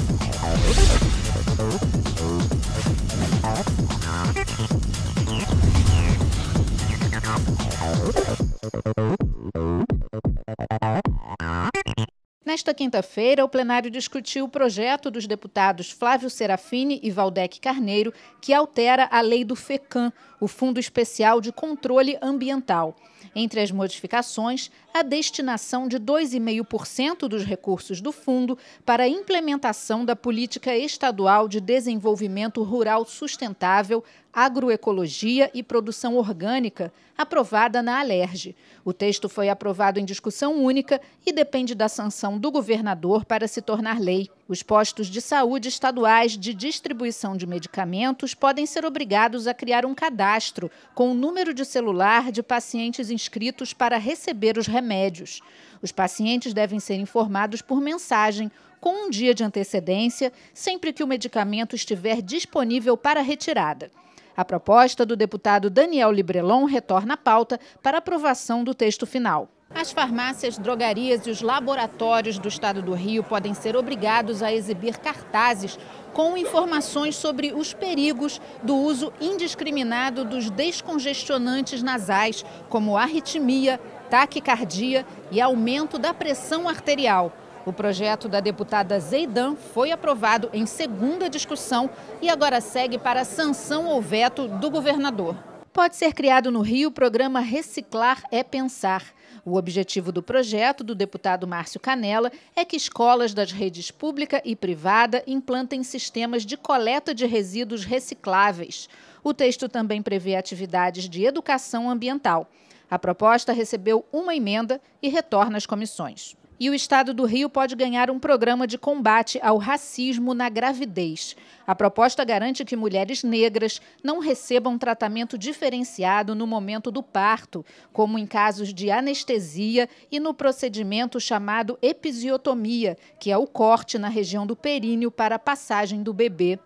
Thank you. Nesta quinta-feira, o plenário discutiu o projeto dos deputados Flávio Serafini e Valdec Carneiro, que altera a lei do FECAM, o Fundo Especial de Controle Ambiental. Entre as modificações, a destinação de 2,5% dos recursos do fundo para a implementação da Política Estadual de Desenvolvimento Rural Sustentável Agroecologia e Produção Orgânica, aprovada na Alerj. O texto foi aprovado em discussão única e depende da sanção do governador para se tornar lei. Os postos de saúde estaduais de distribuição de medicamentos podem ser obrigados a criar um cadastro com o número de celular de pacientes inscritos para receber os remédios. Os pacientes devem ser informados por mensagem com um dia de antecedência, sempre que o medicamento estiver disponível para retirada. A proposta do deputado Daniel Librelon retorna à pauta para aprovação do texto final. As farmácias, drogarias e os laboratórios do estado do Rio podem ser obrigados a exibir cartazes com informações sobre os perigos do uso indiscriminado dos descongestionantes nasais, como arritmia, taquicardia e aumento da pressão arterial. O projeto da deputada Zeidan foi aprovado em segunda discussão e agora segue para sanção ou veto do governador. Pode ser criado no Rio o programa Reciclar é Pensar. O objetivo do projeto do deputado Márcio Canella é que escolas das redes pública e privada implantem sistemas de coleta de resíduos recicláveis. O texto também prevê atividades de educação ambiental. A proposta recebeu uma emenda e retorna às comissões. E o Estado do Rio pode ganhar um programa de combate ao racismo na gravidez. A proposta garante que mulheres negras não recebam tratamento diferenciado no momento do parto, como em casos de anestesia e no procedimento chamado episiotomia, que é o corte na região do períneo para a passagem do bebê.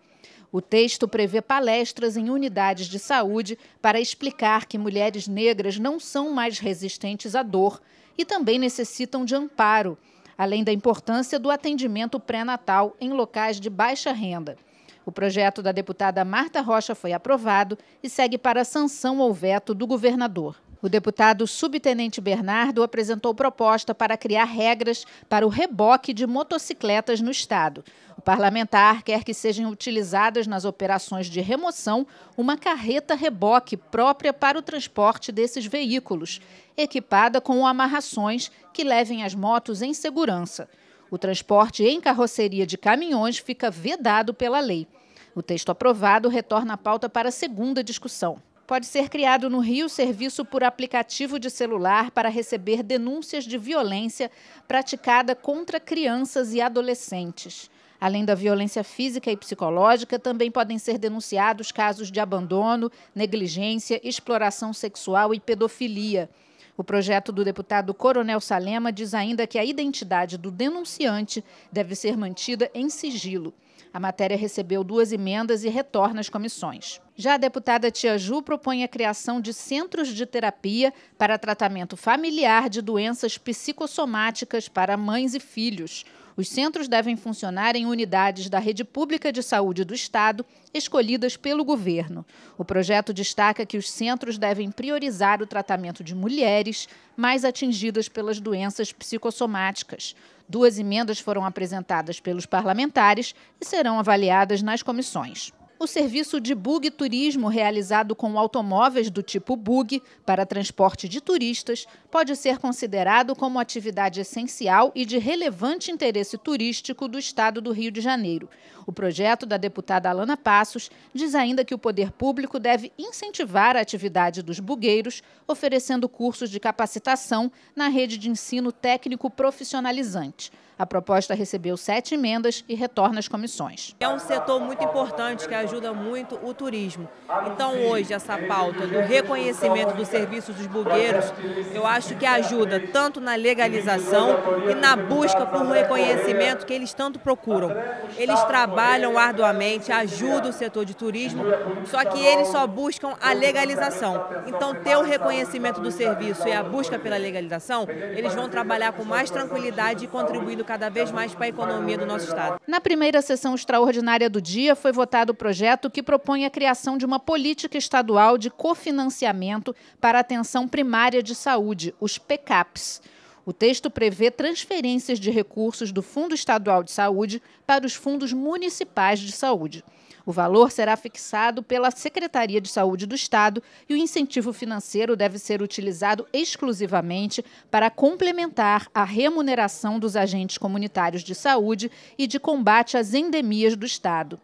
O texto prevê palestras em unidades de saúde para explicar que mulheres negras não são mais resistentes à dor e também necessitam de amparo, além da importância do atendimento pré-natal em locais de baixa renda. O projeto da deputada Marta Rocha foi aprovado e segue para sanção ou veto do governador. O deputado subtenente Bernardo apresentou proposta para criar regras para o reboque de motocicletas no Estado. O parlamentar quer que sejam utilizadas nas operações de remoção uma carreta reboque própria para o transporte desses veículos, equipada com amarrações que levem as motos em segurança. O transporte em carroceria de caminhões fica vedado pela lei. O texto aprovado retorna à pauta para segunda discussão. Pode ser criado no Rio serviço por aplicativo de celular para receber denúncias de violência praticada contra crianças e adolescentes. Além da violência física e psicológica, também podem ser denunciados casos de abandono, negligência, exploração sexual e pedofilia. O projeto do deputado Coronel Salema diz ainda que a identidade do denunciante deve ser mantida em sigilo. A matéria recebeu duas emendas e retorna às comissões. Já a deputada Tia Ju propõe a criação de centros de terapia para tratamento familiar de doenças psicossomáticas para mães e filhos. Os centros devem funcionar em unidades da rede pública de saúde do Estado, escolhidas pelo governo. O projeto destaca que os centros devem priorizar o tratamento de mulheres mais atingidas pelas doenças psicossomáticas. Duas emendas foram apresentadas pelos parlamentares e serão avaliadas nas comissões o serviço de bug turismo realizado com automóveis do tipo bug para transporte de turistas pode ser considerado como atividade essencial e de relevante interesse turístico do estado do Rio de Janeiro. O projeto da deputada Alana Passos diz ainda que o poder público deve incentivar a atividade dos bugueiros, oferecendo cursos de capacitação na rede de ensino técnico profissionalizante. A proposta recebeu sete emendas e retorna às comissões. É um setor muito importante que ajuda muito o turismo. Então, hoje, essa pauta do reconhecimento dos serviços dos bugueiros, eu acho que ajuda tanto na legalização e na busca por um reconhecimento que eles tanto procuram. Eles trabalham arduamente, ajudam o setor de turismo, só que eles só buscam a legalização. Então, ter o reconhecimento do serviço e a busca pela legalização, eles vão trabalhar com mais tranquilidade e contribuindo cada vez mais para a economia do nosso Estado. Na primeira sessão extraordinária do dia, foi votado o projeto que propõe a criação de uma política estadual de cofinanciamento para a atenção primária de saúde, os PECAPs. O texto prevê transferências de recursos do Fundo Estadual de Saúde para os fundos municipais de saúde. O valor será fixado pela Secretaria de Saúde do Estado e o incentivo financeiro deve ser utilizado exclusivamente para complementar a remuneração dos agentes comunitários de saúde e de combate às endemias do Estado.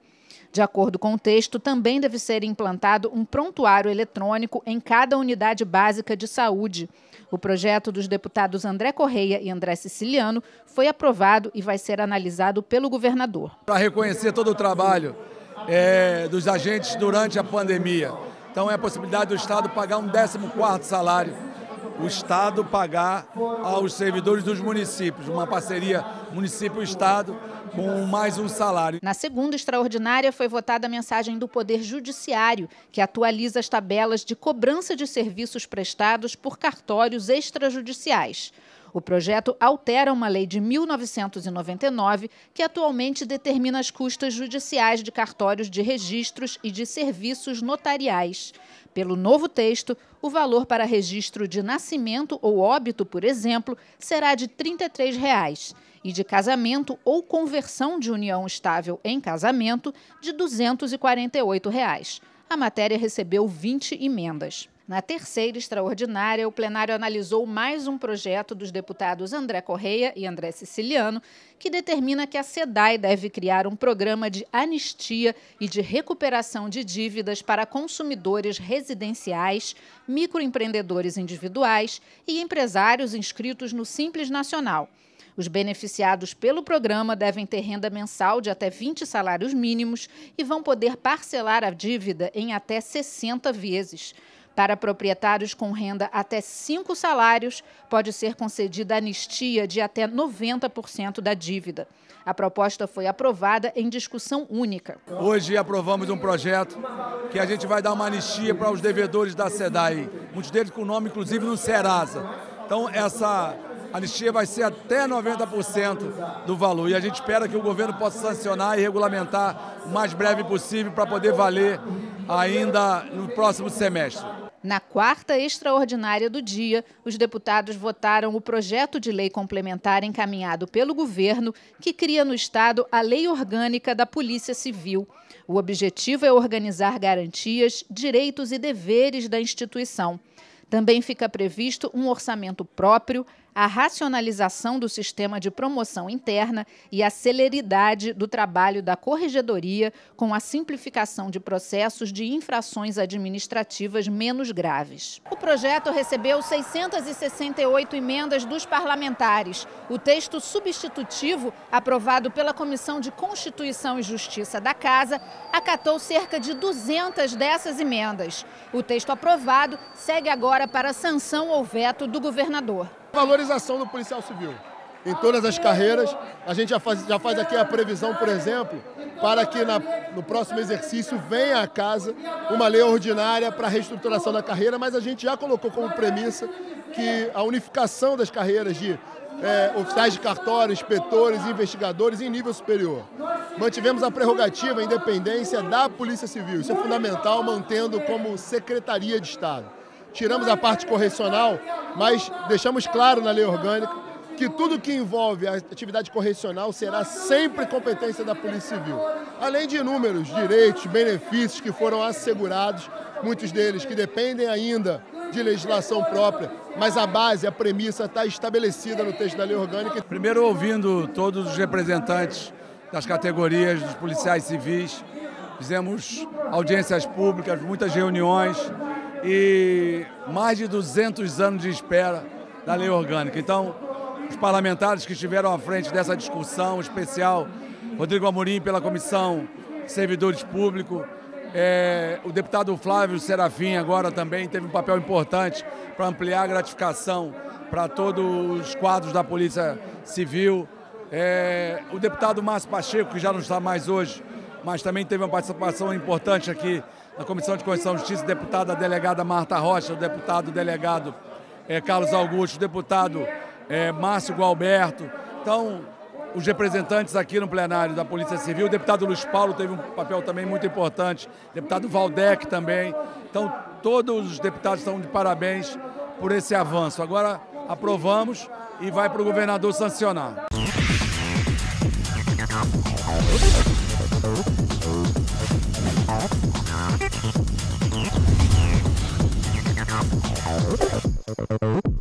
De acordo com o texto, também deve ser implantado um prontuário eletrônico em cada unidade básica de saúde. O projeto dos deputados André Correia e André Siciliano foi aprovado e vai ser analisado pelo governador. Para reconhecer todo o trabalho é, dos agentes durante a pandemia. Então é a possibilidade do Estado pagar um 14 salário, o Estado pagar aos servidores dos municípios, uma parceria município-Estado com mais um salário. Na segunda extraordinária foi votada a mensagem do Poder Judiciário, que atualiza as tabelas de cobrança de serviços prestados por cartórios extrajudiciais. O projeto altera uma lei de 1999 que atualmente determina as custas judiciais de cartórios de registros e de serviços notariais. Pelo novo texto, o valor para registro de nascimento ou óbito, por exemplo, será de R$ 33. Reais, e de casamento ou conversão de união estável em casamento, de R$ 248. Reais. A matéria recebeu 20 emendas. Na terceira extraordinária, o plenário analisou mais um projeto dos deputados André Correia e André Siciliano, que determina que a SEDAI deve criar um programa de anistia e de recuperação de dívidas para consumidores residenciais, microempreendedores individuais e empresários inscritos no Simples Nacional. Os beneficiados pelo programa devem ter renda mensal de até 20 salários mínimos e vão poder parcelar a dívida em até 60 vezes. Para proprietários com renda até cinco salários, pode ser concedida anistia de até 90% da dívida. A proposta foi aprovada em discussão única. Hoje aprovamos um projeto que a gente vai dar uma anistia para os devedores da SEDAI, muitos deles com nome inclusive no Serasa. Então essa anistia vai ser até 90% do valor e a gente espera que o governo possa sancionar e regulamentar o mais breve possível para poder valer ainda no próximo semestre. Na quarta extraordinária do dia, os deputados votaram o projeto de lei complementar encaminhado pelo governo, que cria no Estado a Lei Orgânica da Polícia Civil. O objetivo é organizar garantias, direitos e deveres da instituição. Também fica previsto um orçamento próprio, a racionalização do sistema de promoção interna e a celeridade do trabalho da corregedoria com a simplificação de processos de infrações administrativas menos graves. O projeto recebeu 668 emendas dos parlamentares. O texto substitutivo, aprovado pela Comissão de Constituição e Justiça da Casa, acatou cerca de 200 dessas emendas. O texto aprovado segue agora para sanção ou veto do governador. Valorização do policial civil em todas as carreiras. A gente já faz, já faz aqui a previsão, por exemplo, para que na, no próximo exercício venha a casa uma lei ordinária para a reestruturação da carreira, mas a gente já colocou como premissa que a unificação das carreiras de é, oficiais de cartório, inspetores, investigadores em nível superior. Mantivemos a prerrogativa, a independência da Polícia Civil. Isso é fundamental, mantendo como Secretaria de Estado tiramos a parte correcional, mas deixamos claro na lei orgânica que tudo que envolve a atividade correcional será sempre competência da Polícia Civil. Além de inúmeros direitos, benefícios que foram assegurados, muitos deles que dependem ainda de legislação própria, mas a base, a premissa está estabelecida no texto da lei orgânica. Primeiro, ouvindo todos os representantes das categorias dos policiais civis, fizemos audiências públicas, muitas reuniões, e mais de 200 anos de espera da lei orgânica. Então, os parlamentares que estiveram à frente dessa discussão especial, Rodrigo Amorim pela Comissão Servidores Públicos, é, o deputado Flávio Serafim agora também teve um papel importante para ampliar a gratificação para todos os quadros da Polícia Civil. É, o deputado Márcio Pacheco, que já não está mais hoje, mas também teve uma participação importante aqui na Comissão de Constituição e Justiça, deputada delegada Marta Rocha, o deputado delegado é, Carlos Augusto, o deputado é, Márcio Gualberto. Então, os representantes aqui no plenário da Polícia Civil, o deputado Luiz Paulo teve um papel também muito importante, o deputado Valdec também. Então, todos os deputados estão de parabéns por esse avanço. Agora aprovamos e vai para o governador sancionar. Oh,